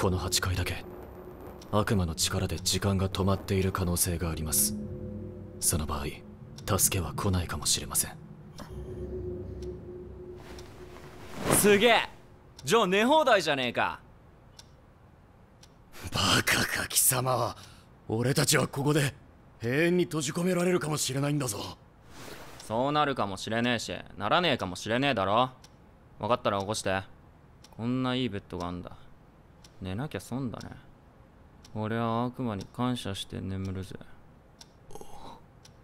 この8階だけ悪魔の力で時間が止まっている可能性がありますその場合助けは来ないかもしれませんすげえじゃあ寝放題じゃねえかバカか貴様は俺たちはここで永遠に閉じ込められるかもしれないんだぞそうなるかもしれねえしならねえかもしれねえだろ分かったら起こしてこんないいベッドがあんだ寝なきゃ損だね。俺は悪魔に感謝して眠るぜ。